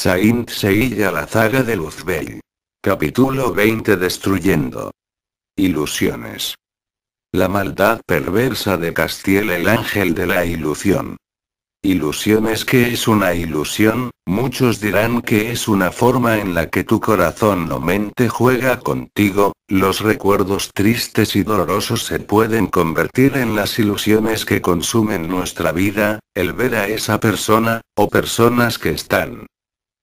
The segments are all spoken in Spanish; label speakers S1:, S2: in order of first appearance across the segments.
S1: Saint Seilla la zaga de Luzbel. Capítulo 20 Destruyendo. Ilusiones. La maldad perversa de Castiel el ángel de la ilusión. Ilusiones que es una ilusión, muchos dirán que es una forma en la que tu corazón o mente juega contigo, los recuerdos tristes y dolorosos se pueden convertir en las ilusiones que consumen nuestra vida, el ver a esa persona, o personas que están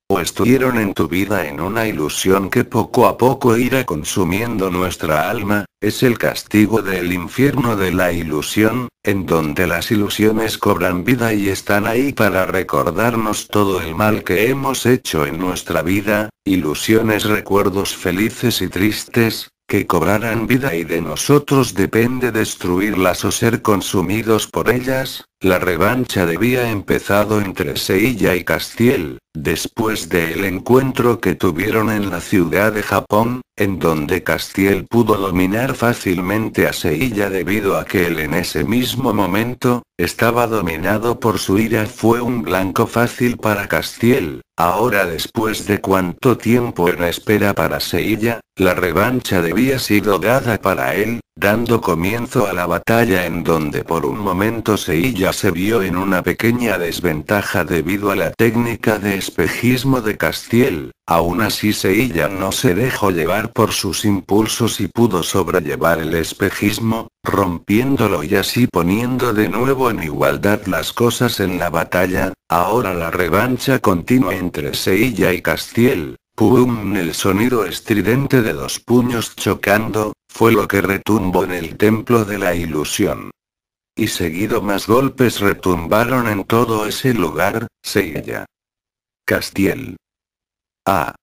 S1: o estuvieron en tu vida en una ilusión que poco a poco irá consumiendo nuestra alma, es el castigo del infierno de la ilusión, en donde las ilusiones cobran vida y están ahí para recordarnos todo el mal que hemos hecho en nuestra vida, ilusiones recuerdos felices y tristes, que cobrarán vida y de nosotros depende destruirlas o ser consumidos por ellas, la revancha debía empezado entre Seilla y Castiel, después del encuentro que tuvieron en la ciudad de Japón, en donde Castiel pudo dominar fácilmente a Seilla debido a que él en ese mismo momento, estaba dominado por su ira fue un blanco fácil para Castiel, ahora después de cuánto tiempo en espera para Seilla, la revancha debía sido dada para él, dando comienzo a la batalla en donde por un momento Seiya se vio en una pequeña desventaja debido a la técnica de espejismo de Castiel, aún así Seiya no se dejó llevar por sus impulsos y pudo sobrellevar el espejismo, rompiéndolo y así poniendo de nuevo en igualdad las cosas en la batalla, ahora la revancha continua entre Seilla y Castiel, Pum, el sonido estridente de dos puños chocando, fue lo que retumbó en el templo de la ilusión. Y seguido más golpes retumbaron en todo ese lugar, Seiya. Castiel. Ah.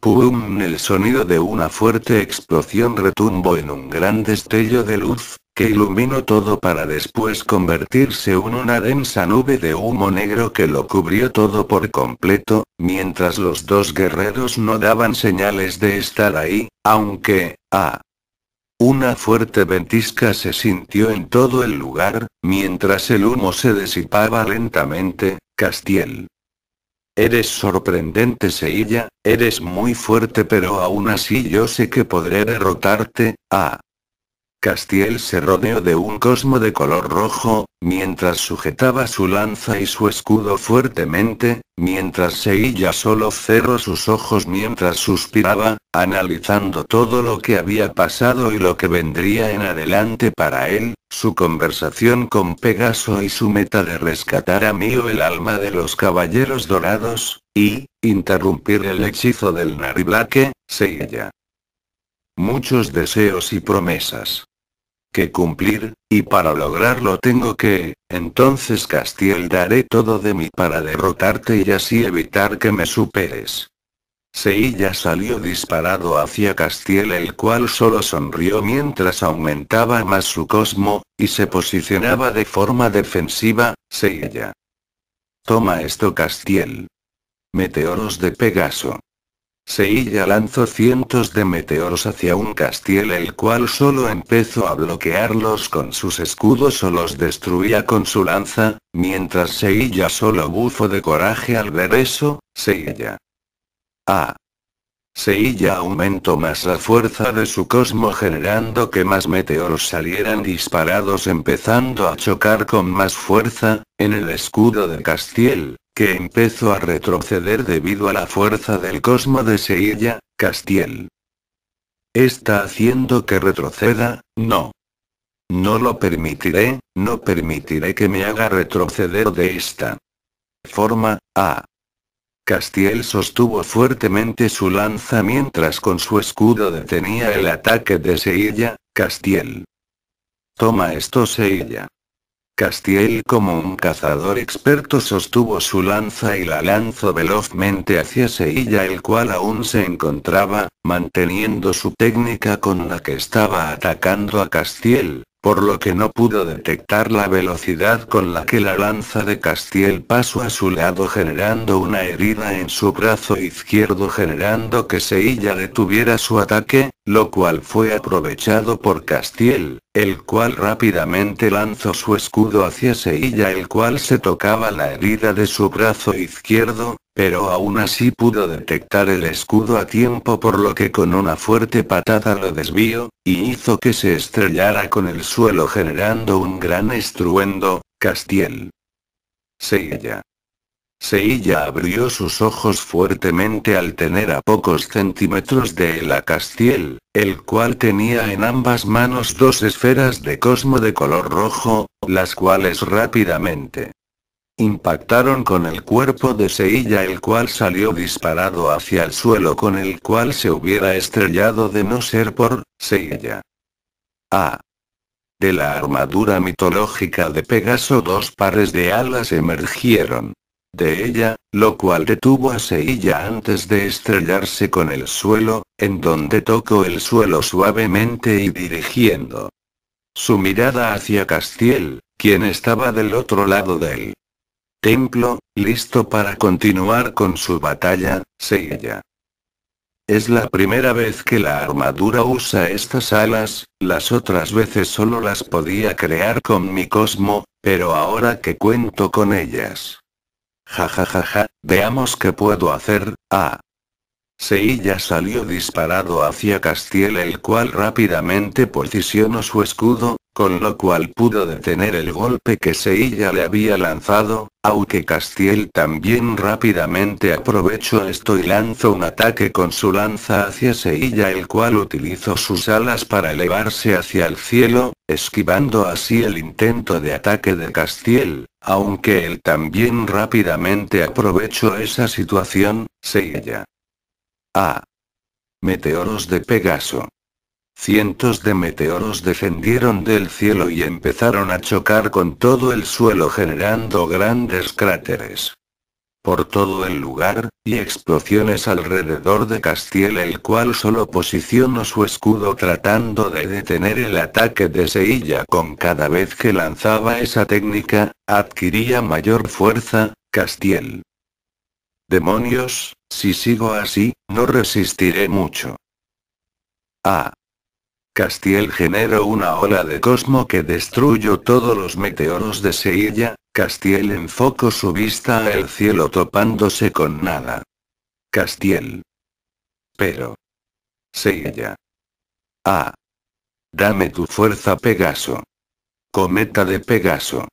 S1: Pum, el sonido de una fuerte explosión retumbó en un gran destello de luz, que iluminó todo para después convertirse en una densa nube de humo negro que lo cubrió todo por completo, mientras los dos guerreros no daban señales de estar ahí, aunque, ah, una fuerte ventisca se sintió en todo el lugar, mientras el humo se disipaba lentamente, Castiel. Eres sorprendente, Seilla, eres muy fuerte, pero aún así yo sé que podré derrotarte, ah. Castiel se rodeó de un cosmo de color rojo, mientras sujetaba su lanza y su escudo fuertemente, mientras Seilla solo cerró sus ojos mientras suspiraba, analizando todo lo que había pasado y lo que vendría en adelante para él, su conversación con Pegaso y su meta de rescatar a Mio el alma de los caballeros dorados, y, interrumpir el hechizo del nariblaque, Seilla. Muchos deseos y promesas que cumplir, y para lograrlo tengo que, entonces Castiel daré todo de mí para derrotarte y así evitar que me superes. Seilla salió disparado hacia Castiel el cual solo sonrió mientras aumentaba más su cosmo, y se posicionaba de forma defensiva, Seilla. Toma esto Castiel. Meteoros de Pegaso. Seilla lanzó cientos de meteoros hacia un castiel el cual solo empezó a bloquearlos con sus escudos o los destruía con su lanza, mientras Seilla solo bufó de coraje al ver eso, Seiya. Ah. Seilla aumentó más la fuerza de su cosmo generando que más meteoros salieran disparados empezando a chocar con más fuerza, en el escudo de Castiel, que empezó a retroceder debido a la fuerza del cosmo de Seilla Castiel. Está haciendo que retroceda, no. No lo permitiré, no permitiré que me haga retroceder de esta forma, ah. Castiel sostuvo fuertemente su lanza mientras con su escudo detenía el ataque de Seilla, Castiel. Toma esto Seilla. Castiel como un cazador experto sostuvo su lanza y la lanzó velozmente hacia Seilla el cual aún se encontraba, manteniendo su técnica con la que estaba atacando a Castiel, por lo que no pudo detectar la velocidad con la que la lanza de Castiel pasó a su lado generando una herida en su brazo izquierdo generando que Seilla detuviera su ataque, lo cual fue aprovechado por Castiel, el cual rápidamente lanzó su escudo hacia Seilla el cual se tocaba la herida de su brazo izquierdo, pero aún así pudo detectar el escudo a tiempo por lo que con una fuerte patada lo desvió, y hizo que se estrellara con el suelo generando un gran estruendo, Castiel. Seilla. Seilla abrió sus ojos fuertemente al tener a pocos centímetros de él a Castiel, el cual tenía en ambas manos dos esferas de cosmo de color rojo, las cuales rápidamente Impactaron con el cuerpo de Seilla el cual salió disparado hacia el suelo con el cual se hubiera estrellado de no ser por Seilla. A. De la armadura mitológica de Pegaso dos pares de alas emergieron. De ella, lo cual detuvo a Seilla antes de estrellarse con el suelo, en donde tocó el suelo suavemente y dirigiendo su mirada hacia Castiel, quien estaba del otro lado de él templo, listo para continuar con su batalla, Seilla. Es la primera vez que la armadura usa estas alas, las otras veces solo las podía crear con mi cosmo, pero ahora que cuento con ellas. Ja ja ja ja, veamos qué puedo hacer, ah. Seiya salió disparado hacia Castiel el cual rápidamente posicionó su escudo, con lo cual pudo detener el golpe que Seilla le había lanzado, aunque Castiel también rápidamente aprovechó esto y lanzó un ataque con su lanza hacia Seilla el cual utilizó sus alas para elevarse hacia el cielo, esquivando así el intento de ataque de Castiel, aunque él también rápidamente aprovechó esa situación, Seilla. A. Ah. Meteoros de Pegaso. Cientos de meteoros descendieron del cielo y empezaron a chocar con todo el suelo generando grandes cráteres. Por todo el lugar, y explosiones alrededor de Castiel el cual solo posicionó su escudo tratando de detener el ataque de Seilla con cada vez que lanzaba esa técnica, adquiría mayor fuerza, Castiel. Demonios, si sigo así, no resistiré mucho. Ah, Castiel generó una ola de cosmo que destruyó todos los meteoros de Seilla, Castiel enfocó su vista al cielo topándose con nada. Castiel. Pero. Seilla. Ah. Dame tu fuerza Pegaso. Cometa de Pegaso.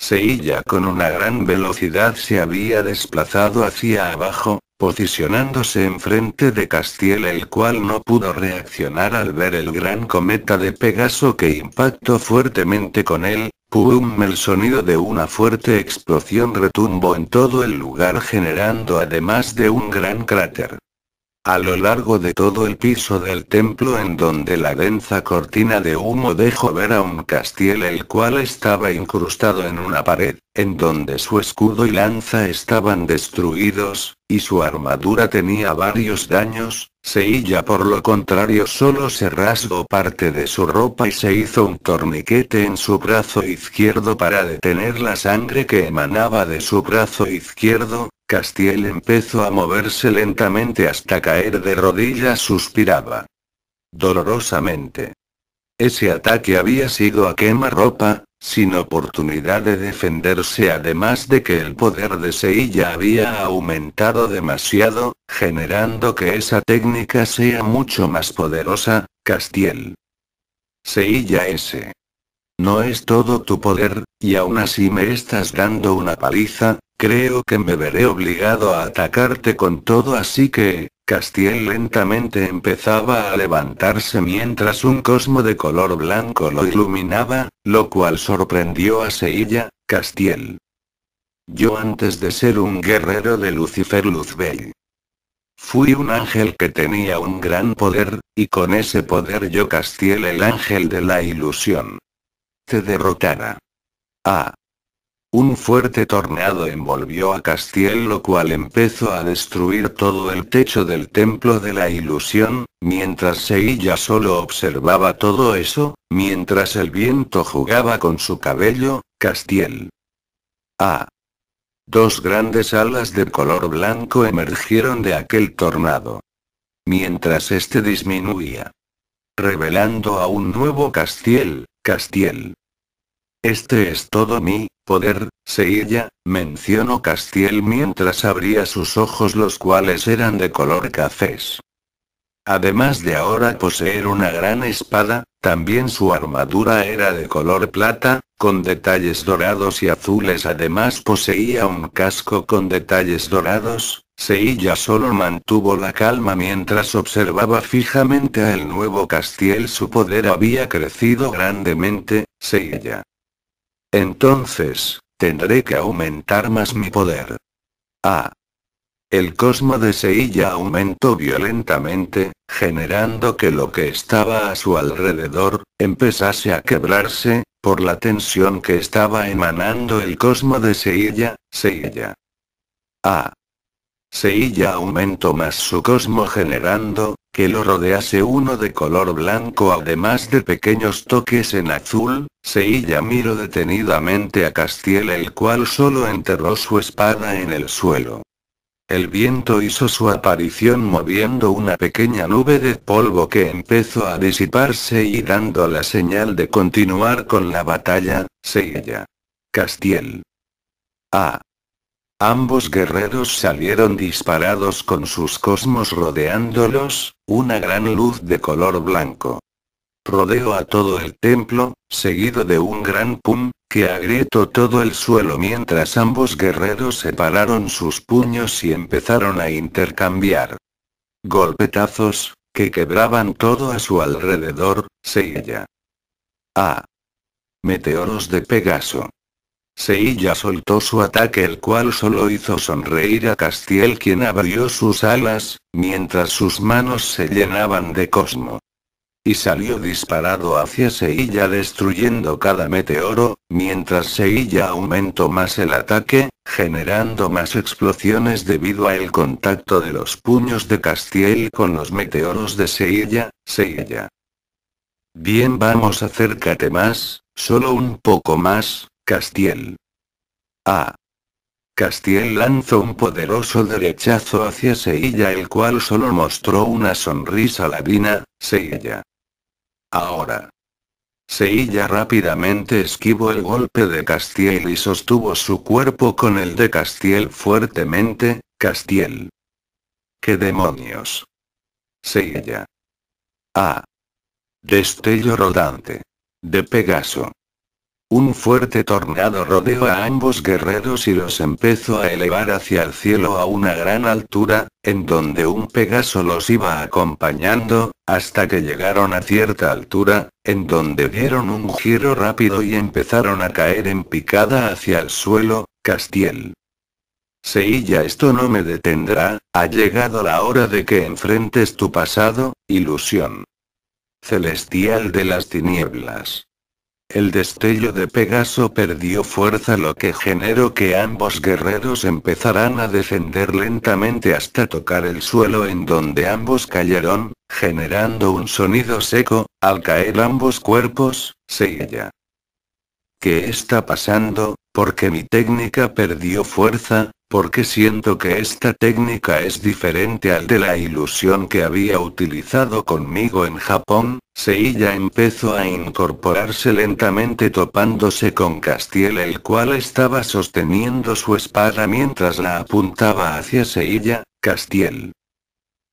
S1: Seilla con una gran velocidad se había desplazado hacia abajo, posicionándose enfrente de Castiel el cual no pudo reaccionar al ver el gran cometa de Pegaso que impactó fuertemente con él, pum el sonido de una fuerte explosión retumbó en todo el lugar generando además de un gran cráter. A lo largo de todo el piso del templo en donde la densa cortina de humo dejó ver a un castiel el cual estaba incrustado en una pared, en donde su escudo y lanza estaban destruidos, y su armadura tenía varios daños, Seilla por lo contrario solo se rasgó parte de su ropa y se hizo un torniquete en su brazo izquierdo para detener la sangre que emanaba de su brazo izquierdo, Castiel empezó a moverse lentamente hasta caer de rodillas, suspiraba. Dolorosamente. Ese ataque había sido a quemarropa, sin oportunidad de defenderse además de que el poder de Seilla había aumentado demasiado, generando que esa técnica sea mucho más poderosa, Castiel. Seilla ese. No es todo tu poder, y aún así me estás dando una paliza, Creo que me veré obligado a atacarte con todo así que... Castiel lentamente empezaba a levantarse mientras un cosmo de color blanco lo iluminaba, lo cual sorprendió a Seilla, Castiel. Yo antes de ser un guerrero de Lucifer Luzbel. Fui un ángel que tenía un gran poder, y con ese poder yo Castiel el ángel de la ilusión. Te derrotara. Ah, un fuerte tornado envolvió a Castiel lo cual empezó a destruir todo el techo del templo de la ilusión, mientras Seilla solo observaba todo eso, mientras el viento jugaba con su cabello, Castiel. Ah. Dos grandes alas de color blanco emergieron de aquel tornado. Mientras este disminuía. Revelando a un nuevo Castiel, Castiel. Este es todo mi poder, Seilla, mencionó Castiel mientras abría sus ojos los cuales eran de color cafés. Además de ahora poseer una gran espada, también su armadura era de color plata, con detalles dorados y azules. Además poseía un casco con detalles dorados. Seilla solo mantuvo la calma mientras observaba fijamente al nuevo Castiel. Su poder había crecido grandemente, Seilla. Entonces, tendré que aumentar más mi poder. Ah. El cosmo de Seilla aumentó violentamente, generando que lo que estaba a su alrededor, empezase a quebrarse, por la tensión que estaba emanando el cosmo de Seilla, Seilla. Ah. Seilla aumentó más su cosmo generando, que lo rodease uno de color blanco además de pequeños toques en azul, Seilla miró detenidamente a Castiel el cual solo enterró su espada en el suelo. El viento hizo su aparición moviendo una pequeña nube de polvo que empezó a disiparse y dando la señal de continuar con la batalla, Seilla. Castiel. Ah. Ambos guerreros salieron disparados con sus cosmos rodeándolos, una gran luz de color blanco. Rodeó a todo el templo, seguido de un gran pum, que agrietó todo el suelo mientras ambos guerreros separaron sus puños y empezaron a intercambiar. Golpetazos, que quebraban todo a su alrededor, ella. Ah. Meteoros de Pegaso. Seilla soltó su ataque el cual solo hizo sonreír a Castiel quien abrió sus alas, mientras sus manos se llenaban de cosmo. Y salió disparado hacia Seilla destruyendo cada meteoro, mientras Seilla aumentó más el ataque, generando más explosiones debido al contacto de los puños de Castiel con los meteoros de Seilla Seilla Bien vamos acércate más, solo un poco más, Castiel. A. Castiel lanzó un poderoso derechazo hacia Seilla el cual solo mostró una sonrisa ladina, Seilla. Ahora. Seilla rápidamente esquivó el golpe de Castiel y sostuvo su cuerpo con el de Castiel fuertemente, Castiel. ¿Qué demonios? Seilla. Ah. Destello rodante. De Pegaso. Un fuerte tornado rodeó a ambos guerreros y los empezó a elevar hacia el cielo a una gran altura, en donde un Pegaso los iba acompañando, hasta que llegaron a cierta altura, en donde dieron un giro rápido y empezaron a caer en picada hacia el suelo, Castiel. Seilla, esto no me detendrá, ha llegado la hora de que enfrentes tu pasado, ilusión. Celestial de las tinieblas. El destello de Pegaso perdió fuerza lo que generó que ambos guerreros empezaran a descender lentamente hasta tocar el suelo en donde ambos cayeron, generando un sonido seco, al caer ambos cuerpos, se ella. ¿Qué está pasando? Porque mi técnica perdió fuerza, porque siento que esta técnica es diferente al de la ilusión que había utilizado conmigo en Japón, Seiya empezó a incorporarse lentamente topándose con Castiel el cual estaba sosteniendo su espada mientras la apuntaba hacia Seiya, Castiel.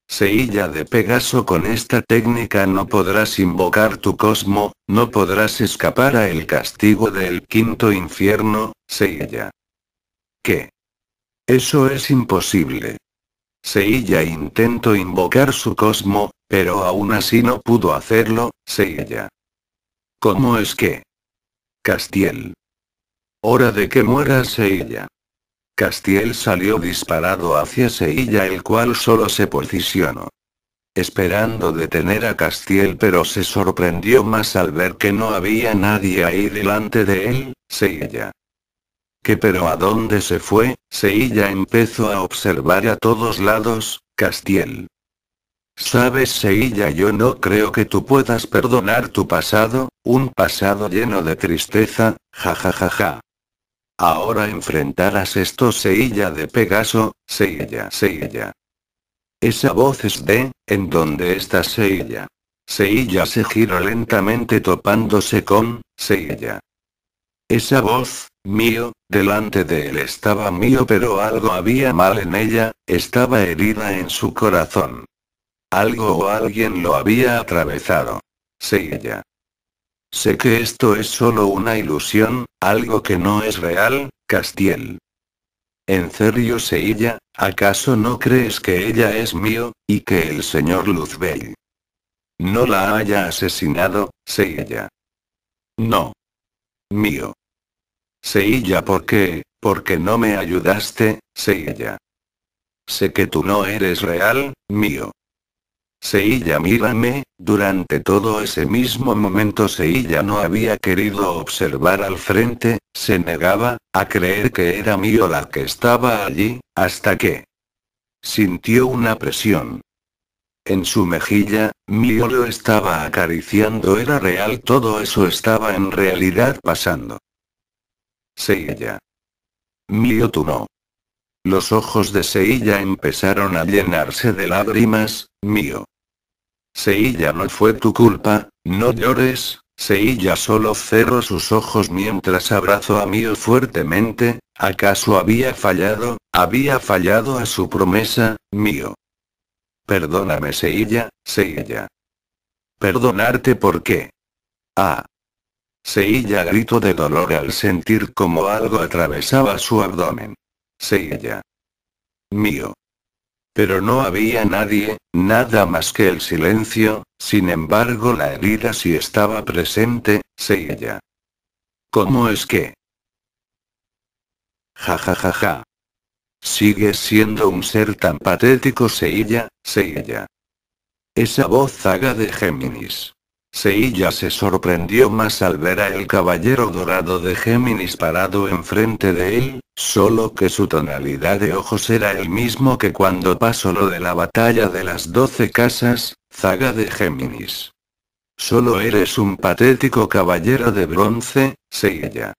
S1: Seilla de Pegaso con esta técnica no podrás invocar tu cosmo, no podrás escapar a el castigo del quinto infierno, Seilla. ¿Qué? Eso es imposible. Seiya intentó invocar su cosmo, pero aún así no pudo hacerlo, Seiya. ¿Cómo es que? Castiel. Hora de que muera Seiya. Castiel salió disparado hacia Seilla, el cual solo se posicionó. Esperando detener a Castiel pero se sorprendió más al ver que no había nadie ahí delante de él, Seilla. Que pero a dónde se fue, Seilla empezó a observar a todos lados, Castiel. Sabes Seilla yo no creo que tú puedas perdonar tu pasado, un pasado lleno de tristeza, jajajaja. Ahora enfrentarás esto Seilla de Pegaso, Seilla Seilla. Esa voz es de, ¿en dónde está Seilla? Seilla se giró lentamente topándose con, Seilla. Esa voz, mío, delante de él estaba mío, pero algo había mal en ella, estaba herida en su corazón. Algo o alguien lo había atravesado. ella. Sé que esto es solo una ilusión, algo que no es real, Castiel. En serio, ella, ¿acaso no crees que ella es mío, y que el señor Luzbel no la haya asesinado, ella. No. Mío. Seilla ¿por qué? Porque no me ayudaste, Seilla. Sé que tú no eres real, mío. Seilla mírame, durante todo ese mismo momento Seilla no había querido observar al frente, se negaba, a creer que era mío la que estaba allí, hasta que sintió una presión. En su mejilla, Mío lo estaba acariciando, era real, todo eso estaba en realidad pasando. Seiya. Mío tú no. Los ojos de Seilla empezaron a llenarse de lágrimas, mío. Seilla no fue tu culpa, no llores, Seilla solo cerró sus ojos mientras abrazó a Mío fuertemente, ¿acaso había fallado, había fallado a su promesa, Mío? Perdóname Seilla, Seilla. ¿Perdonarte por qué? Ah, Seiya gritó de dolor al sentir como algo atravesaba su abdomen. Seiya. Mío. Pero no había nadie, nada más que el silencio, sin embargo la herida sí estaba presente, Seiya. ¿Cómo es que? Ja ja ja ja. Sigues siendo un ser tan patético, Seiya, Seiya. Esa voz zaga de Géminis. Seilla se sorprendió más al ver a el caballero dorado de Géminis parado enfrente de él, solo que su tonalidad de ojos era el mismo que cuando pasó lo de la batalla de las doce casas, zaga de Géminis. Solo eres un patético caballero de bronce, Seiya.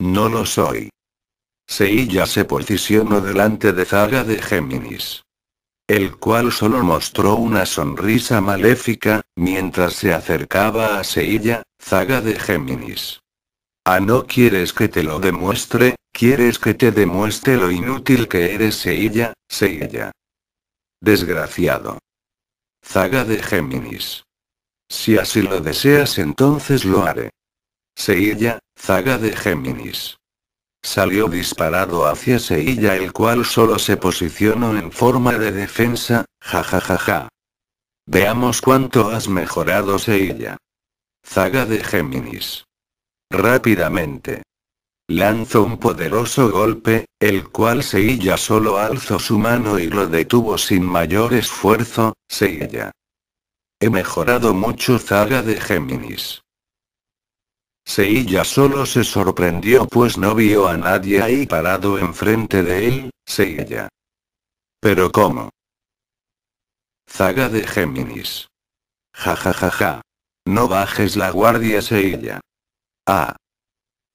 S1: No lo soy. Seilla se posicionó delante de Zaga de Géminis el cual solo mostró una sonrisa maléfica, mientras se acercaba a Seilla, zaga de Géminis. Ah, no quieres que te lo demuestre, quieres que te demuestre lo inútil que eres, Seilla, Seilla? Desgraciado. Zaga de Géminis. Si así lo deseas, entonces lo haré. Seilla, zaga de Géminis. Salió disparado hacia Seilla el cual solo se posicionó en forma de defensa, jajajaja. Veamos cuánto has mejorado Seilla Zaga de Géminis. Rápidamente. Lanzó un poderoso golpe, el cual Seilla solo alzó su mano y lo detuvo sin mayor esfuerzo, Seilla He mejorado mucho Zaga de Géminis. Seilla solo se sorprendió pues no vio a nadie ahí parado enfrente de él, Seiya. ¿Pero cómo? Zaga de Géminis. Ja ja ja ja. No bajes la guardia Seilla. Ah.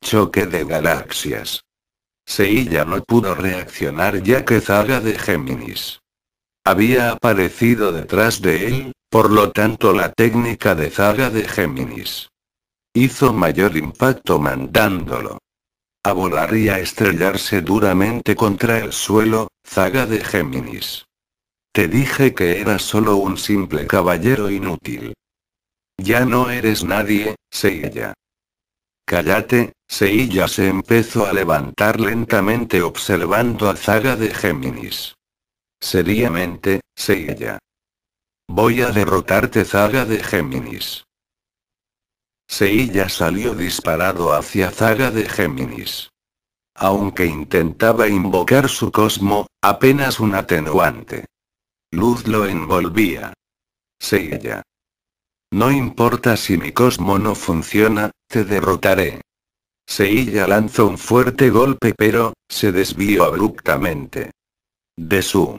S1: Choque de galaxias. Seiya no pudo reaccionar ya que Zaga de Géminis había aparecido detrás de él, por lo tanto la técnica de Zaga de Géminis Hizo mayor impacto mandándolo a volar y a estrellarse duramente contra el suelo, zaga de Géminis. Te dije que era solo un simple caballero inútil. Ya no eres nadie, Seiya. Cállate, Seiya se empezó a levantar lentamente observando a Zaga de Géminis. Seriamente, Seiya. Voy a derrotarte, Zaga de Géminis. Seiya salió disparado hacia Zaga de Géminis. Aunque intentaba invocar su cosmo, apenas un atenuante. Luz lo envolvía. Seilla. No importa si mi cosmo no funciona, te derrotaré. Seiya lanzó un fuerte golpe pero, se desvió abruptamente. De su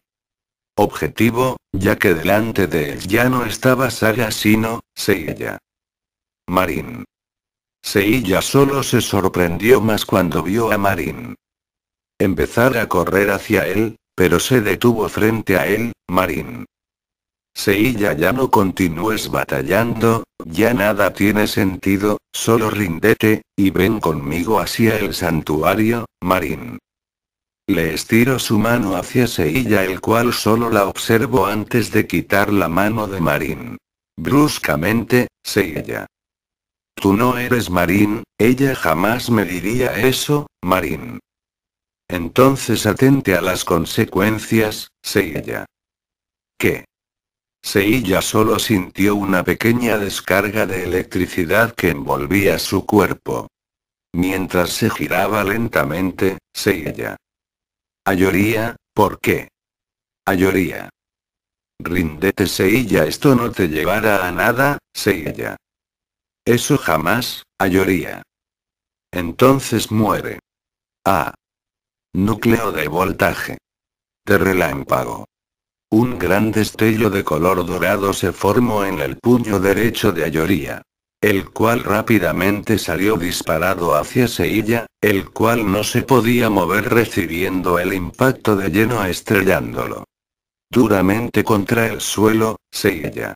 S1: objetivo, ya que delante de él ya no estaba Saga sino, Seilla. Marín. Seilla solo se sorprendió más cuando vio a Marín. Empezar a correr hacia él, pero se detuvo frente a él, Marín. Seilla ya no continúes batallando, ya nada tiene sentido, solo rindete, y ven conmigo hacia el santuario, Marín. Le estiro su mano hacia Seilla el cual solo la observó antes de quitar la mano de Marín. Bruscamente, Seilla. Tú no eres Marín, ella jamás me diría eso, Marín. Entonces atente a las consecuencias, Seiya. ¿Qué? Seiya solo sintió una pequeña descarga de electricidad que envolvía su cuerpo. Mientras se giraba lentamente, Seiya. Ayoría, ¿por qué? Ayoría. Ríndete Seiya esto no te llevará a nada, Seiya. Eso jamás, Ayoría. Entonces muere. A. Núcleo de voltaje. De relámpago. Un gran destello de color dorado se formó en el puño derecho de Ayoría el cual rápidamente salió disparado hacia Seilla, el cual no se podía mover recibiendo el impacto de lleno estrellándolo duramente contra el suelo, Seilla.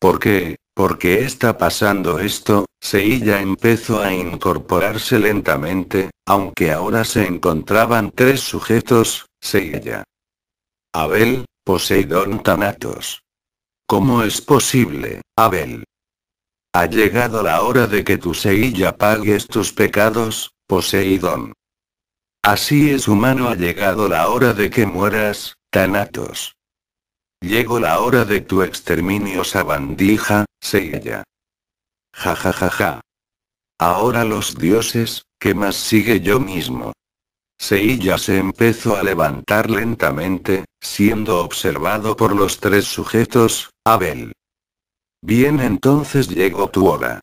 S1: ¿Por qué? ¿Por qué está pasando esto? Seilla empezó a incorporarse lentamente, aunque ahora se encontraban tres sujetos, Seilla, Abel, Poseidón Tanatos. ¿Cómo es posible, Abel? Ha llegado la hora de que tu Seilla pagues tus pecados, Poseidón. Así es humano ha llegado la hora de que mueras, Tanatos. Llegó la hora de tu exterminio, sabandija, Seiya. Ja ja Ahora los dioses, ¿qué más sigue yo mismo? Seiya se empezó a levantar lentamente, siendo observado por los tres sujetos, Abel. Bien entonces llegó tu hora.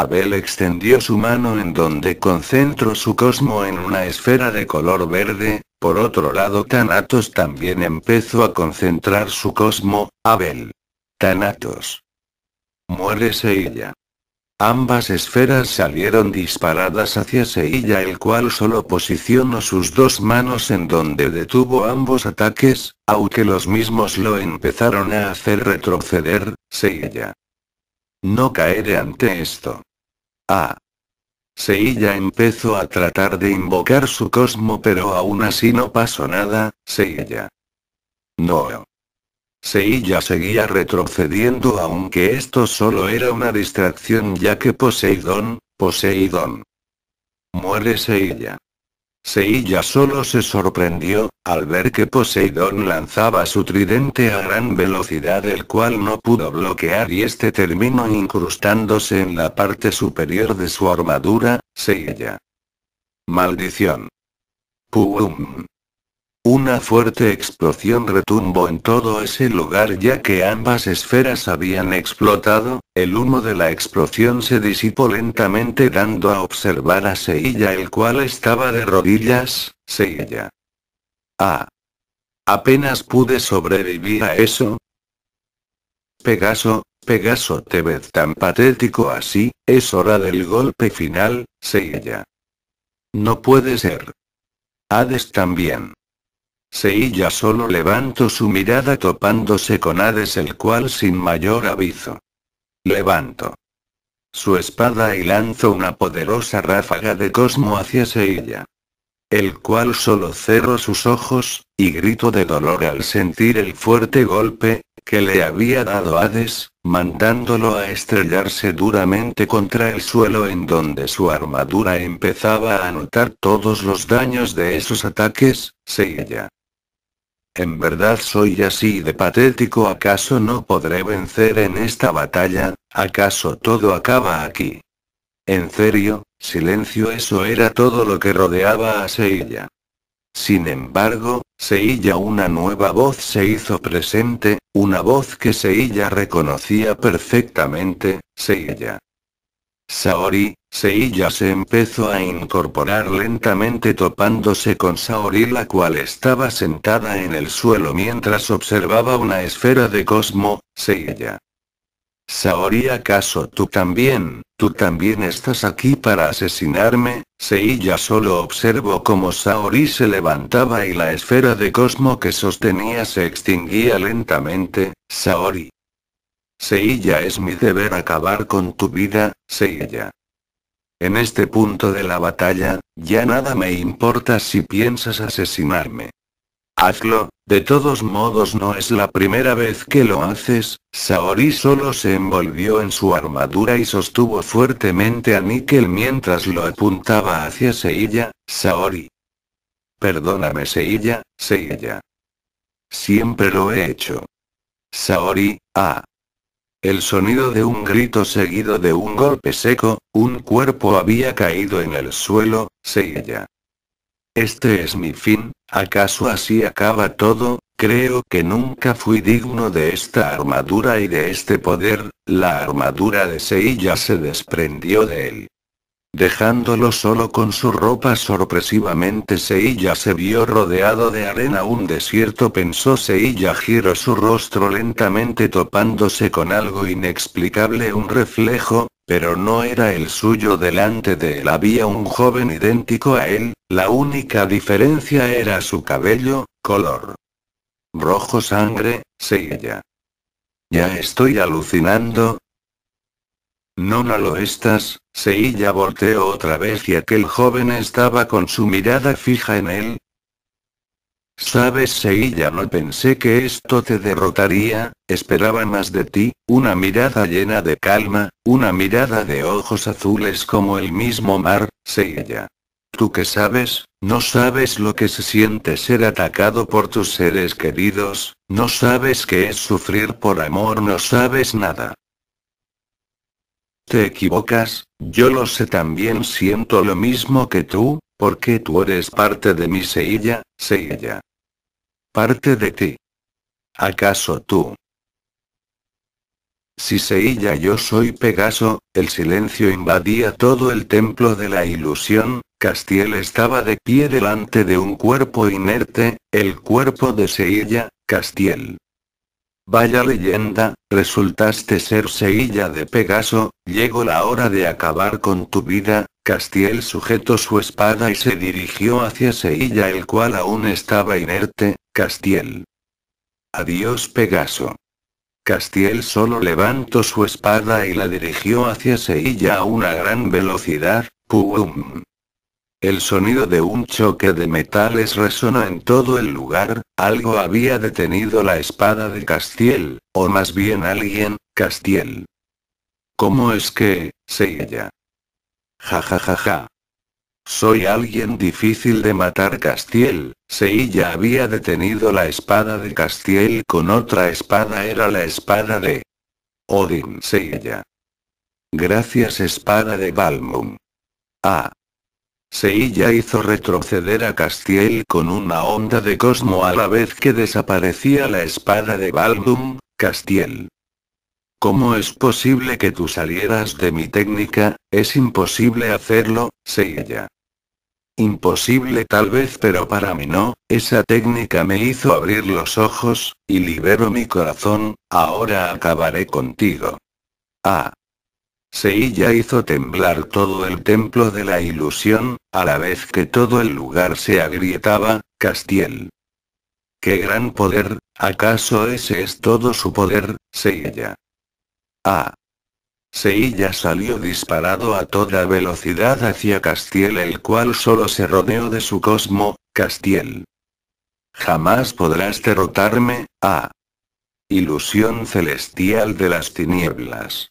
S1: Abel extendió su mano en donde concentró su cosmo en una esfera de color verde, por otro lado Thanatos también empezó a concentrar su cosmo, Abel. Thanatos. Muere Seilla. Ambas esferas salieron disparadas hacia Seilla el cual solo posicionó sus dos manos en donde detuvo ambos ataques, aunque los mismos lo empezaron a hacer retroceder, Seilla. No caeré ante esto. Ah. Seiya empezó a tratar de invocar su cosmo pero aún así no pasó nada, Seiya. No. Seiya seguía retrocediendo aunque esto solo era una distracción ya que Poseidón, Poseidón. Muere Seiya. Seiya solo se sorprendió, al ver que Poseidón lanzaba su tridente a gran velocidad el cual no pudo bloquear y este terminó incrustándose en la parte superior de su armadura, Seiya. Maldición. Pum. Una fuerte explosión retumbó en todo ese lugar ya que ambas esferas habían explotado, el humo de la explosión se disipó lentamente dando a observar a Seilla el cual estaba de rodillas, Seilla, Ah. Apenas pude sobrevivir a eso. Pegaso, Pegaso te ves tan patético así, es hora del golpe final, Seilla. No puede ser. Hades también. Seilla solo levantó su mirada topándose con Hades el cual sin mayor aviso. Levanto. Su espada y lanzó una poderosa ráfaga de cosmo hacia Seilla El cual solo cerró sus ojos, y gritó de dolor al sentir el fuerte golpe, que le había dado Hades, mandándolo a estrellarse duramente contra el suelo en donde su armadura empezaba a notar todos los daños de esos ataques, Seilla. ¿En verdad soy así de patético? ¿Acaso no podré vencer en esta batalla? ¿Acaso todo acaba aquí? En serio, silencio, eso era todo lo que rodeaba a Seiya. Sin embargo, Seiya una nueva voz se hizo presente, una voz que Seiya reconocía perfectamente, Seiya. Saori, Seiya se empezó a incorporar lentamente topándose con Saori la cual estaba sentada en el suelo mientras observaba una esfera de Cosmo, Seiya. Saori acaso tú también, tú también estás aquí para asesinarme, Seiya solo observó como Saori se levantaba y la esfera de Cosmo que sostenía se extinguía lentamente, Saori. Seiya es mi deber acabar con tu vida, Seiya. En este punto de la batalla, ya nada me importa si piensas asesinarme. Hazlo, de todos modos no es la primera vez que lo haces, Saori solo se envolvió en su armadura y sostuvo fuertemente a Nickel mientras lo apuntaba hacia Seiya, Saori. Perdóname Seiya, Seiya. Siempre lo he hecho. Saori, ah. El sonido de un grito seguido de un golpe seco, un cuerpo había caído en el suelo, Seiya. Este es mi fin, ¿acaso así acaba todo? Creo que nunca fui digno de esta armadura y de este poder, la armadura de Seiya se desprendió de él. Dejándolo solo con su ropa sorpresivamente Seilla se vio rodeado de arena un desierto pensó Seilla. giró su rostro lentamente topándose con algo inexplicable un reflejo, pero no era el suyo delante de él había un joven idéntico a él, la única diferencia era su cabello, color rojo sangre, Seilla. Ya estoy alucinando, no, no lo estás, Seiya volteó otra vez y aquel joven estaba con su mirada fija en él. Sabes, Seiya, no pensé que esto te derrotaría, esperaba más de ti, una mirada llena de calma, una mirada de ojos azules como el mismo mar, Seiya. Tú que sabes, no sabes lo que se siente ser atacado por tus seres queridos, no sabes qué es sufrir por amor, no sabes nada. Te equivocas, yo lo sé también siento lo mismo que tú, porque tú eres parte de mi Seilla, Seilla. Parte de ti. ¿Acaso tú? Si Seilla, yo soy Pegaso, el silencio invadía todo el templo de la ilusión, Castiel estaba de pie delante de un cuerpo inerte, el cuerpo de Seilla, Castiel. Vaya leyenda, resultaste ser Seilla de Pegaso, llegó la hora de acabar con tu vida. Castiel sujetó su espada y se dirigió hacia Seilla, el cual aún estaba inerte. Castiel. Adiós, Pegaso. Castiel solo levantó su espada y la dirigió hacia Seilla a una gran velocidad. ¡Pum! El sonido de un choque de metales resonó en todo el lugar, algo había detenido la espada de Castiel, o más bien alguien, Castiel. ¿Cómo es que, Seiya? Ja ja ja ja. Soy alguien difícil de matar Castiel, Seilla había detenido la espada de Castiel con otra espada era la espada de Odin Seilla. Gracias espada de Balmung. Ah, Seiya hizo retroceder a Castiel con una onda de cosmo a la vez que desaparecía la espada de Baldum, Castiel. ¿Cómo es posible que tú salieras de mi técnica? Es imposible hacerlo, Seiya. Imposible tal vez pero para mí no, esa técnica me hizo abrir los ojos, y libero mi corazón, ahora acabaré contigo. Ah, Seiya hizo temblar todo el templo de la ilusión, a la vez que todo el lugar se agrietaba, Castiel. ¡Qué gran poder! ¿Acaso ese es todo su poder, Seiya? Ah. Seiya salió disparado a toda velocidad hacia Castiel el cual solo se rodeó de su cosmo, Castiel. Jamás podrás derrotarme, ah. Ilusión celestial de las tinieblas.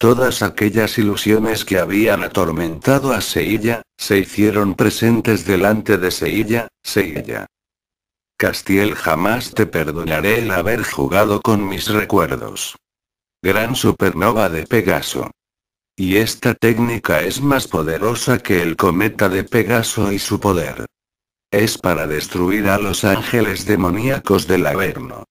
S1: Todas aquellas ilusiones que habían atormentado a Seilla, se hicieron presentes delante de Seilla, Seilla. Castiel jamás te perdonaré el haber jugado con mis recuerdos. Gran supernova de Pegaso. Y esta técnica es más poderosa que el cometa de Pegaso y su poder. Es para destruir a los ángeles demoníacos del Averno.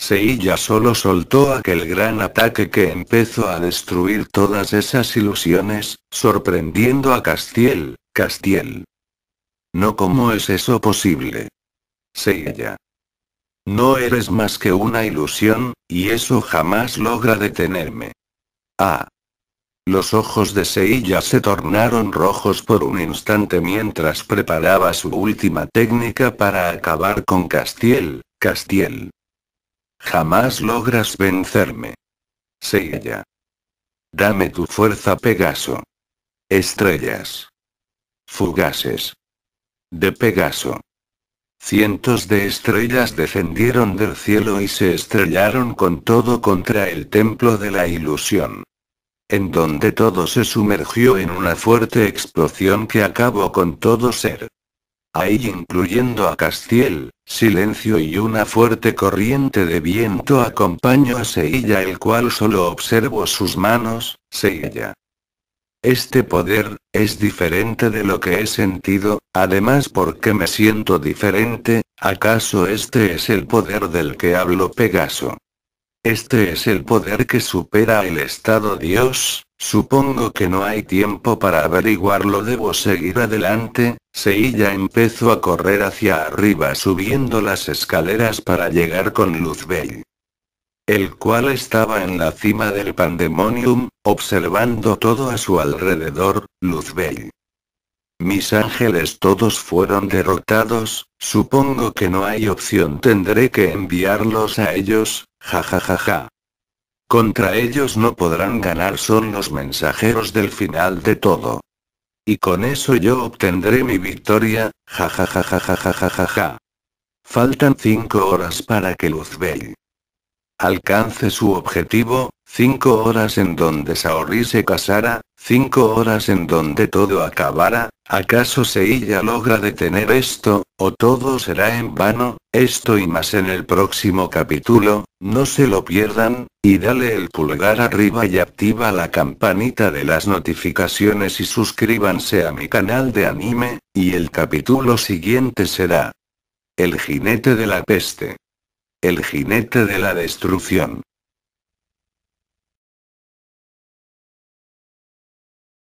S1: Seiya solo soltó aquel gran ataque que empezó a destruir todas esas ilusiones, sorprendiendo a Castiel, Castiel. No cómo es eso posible. Seiya. No eres más que una ilusión, y eso jamás logra detenerme. Ah. Los ojos de Seilla se tornaron rojos por un instante mientras preparaba su última técnica para acabar con Castiel, Castiel. Jamás logras vencerme. Sé ella. Dame tu fuerza, Pegaso. Estrellas. Fugaces. De Pegaso. Cientos de estrellas descendieron del cielo y se estrellaron con todo contra el templo de la ilusión. En donde todo se sumergió en una fuerte explosión que acabó con todo ser ahí incluyendo a Castiel, silencio y una fuerte corriente de viento acompaño a Seilla el cual solo observo sus manos, Seilla. Este poder, es diferente de lo que he sentido, además porque me siento diferente, ¿acaso este es el poder del que hablo, Pegaso? Este es el poder que supera el estado Dios, Supongo que no hay tiempo para averiguarlo, debo seguir adelante. Seilla empezó a correr hacia arriba subiendo las escaleras para llegar con Luzbel. El cual estaba en la cima del pandemonium, observando todo a su alrededor, Luzbel. Mis ángeles todos fueron derrotados, supongo que no hay opción, tendré que enviarlos a ellos, jajajaja. Contra ellos no podrán ganar, son los mensajeros del final de todo. Y con eso yo obtendré mi victoria, ja Faltan cinco horas para que Luzbel alcance su objetivo, cinco horas en donde Saori se casara, 5 horas en donde todo acabara, ¿acaso se ella logra detener esto, o todo será en vano? Esto y más en el próximo capítulo, no se lo pierdan, y dale el pulgar arriba y activa la campanita de las notificaciones y suscríbanse a mi canal de anime, y el capítulo siguiente será El jinete de la peste. El jinete de la destrucción.